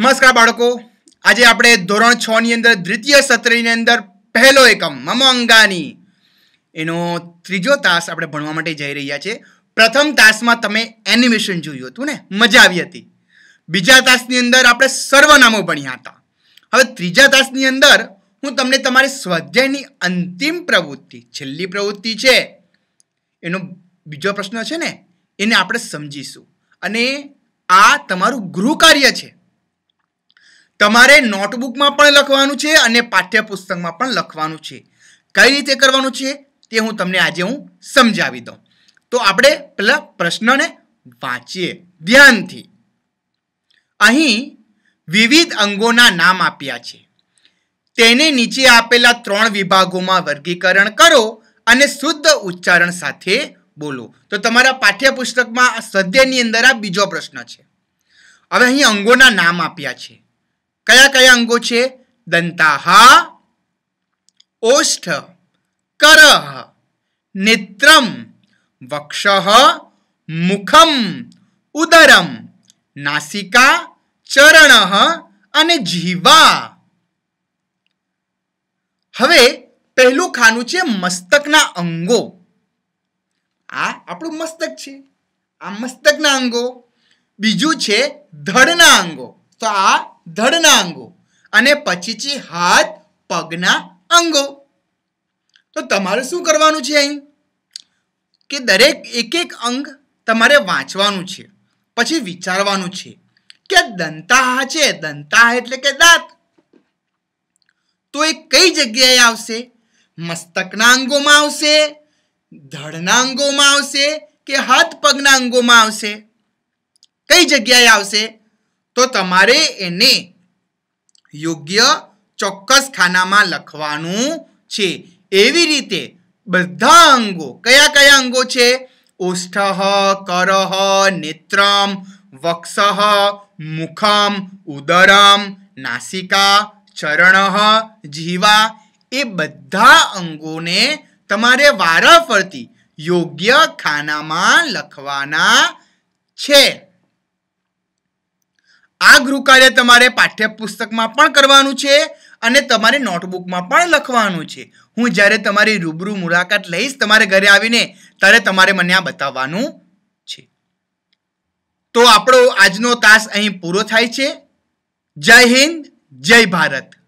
નમસ્કાર બાળકો આજે આપણે ધોરણ છ ની અંદર દ્વિતીય સત્રની અંદર પહેલો એકમ મમ અંગાની એનો ત્રીજો તાસ આપણે ભણવા માટે જઈ રહ્યા છે પ્રથમ તાસમાં તમે એનિમેશન જોયું હતું ને મજા આવી હતી બીજા તાસની અંદર આપણે સર્વનામો ભણ્યા હતા હવે ત્રીજા તાસની અંદર હું તમને તમારી સ્વાધ્યાયની અંતિમ પ્રવૃત્તિ છેલ્લી પ્રવૃત્તિ છે એનો બીજો પ્રશ્ન છે ને એને આપણે સમજીશું અને આ તમારું ગૃહ કાર્ય છે તમારે નોટબુકમાં પણ લખવાનું છે અને પાઠ્યપુસ્તકમાં પણ લખવાનું છે કઈ રીતે કરવાનું છે તે હું તમને આજે હું સમજાવી દઉં તો આપણે પેલા પ્રશ્નને વાંચીએ ધ્યાનથી અહીં વિવિધ અંગોના નામ આપ્યા છે તેને નીચે આપેલા ત્રણ વિભાગોમાં વર્ગીકરણ કરો અને શુદ્ધ ઉચ્ચારણ સાથે બોલો તો તમારા પાઠ્યપુસ્તકમાં સદ્યની અંદર આ બીજો પ્રશ્ન છે હવે અહીં અંગોના નામ આપ્યા છે કયા કયા અંગો છે દંતાહ ઓષ્ઠ કરહ નેત્રમ વક્ષ મુખમ ઉદરમ નાસિકા ચરણ અને જીવા હવે પહેલું ખાનું છે મસ્તકના અંગો આ આપણું મસ્તક છે આ મસ્તકના અંગો બીજું છે ધડના અંગો તો આ ધડના અંગો અને પછી છે હાથ પગના અંગો તો તમારે શું કરવાનું છે અહીં કે દરેક એક એક અંગ તમારે વાંચવાનું છે પછી વિચારવાનું છે કે દંતાહા છે દંતાહ એટલે કે દાંત તો એ કઈ જગ્યાએ આવશે મસ્તકના અંગોમાં આવશે ધડના અંગોમાં આવશે કે હાથ પગના અંગોમાં આવશે કઈ જગ્યાએ આવશે તો તમારે એને યોગ્ય ચોક્કસ ખાનામાં લખવાનું છે એવી રીતે બધા અંગો કયા કયા અંગો છે ઓષ્ઠ કરહ નેત્રમ વક્ષ મુખમ ઉદરમ નાસિકા ચરણ જીવા એ બધા અંગોને તમારે વારાફરતી યોગ્ય ખાનામાં લખવાના છે આ ગૃહકાર્ય તમારે પાઠ્યપુસ્તકમાં પણ કરવાનું છે અને તમારે નોટબુકમાં પણ લખવાનું છે હું જ્યારે તમારી રૂબરૂ મુલાકાત લઈશ તમારે ઘરે આવીને ત્યારે તમારે મને આ બતાવવાનું છે તો આપણો આજનો તાસ અહીં પૂરો થાય છે જય હિન્દ જય ભારત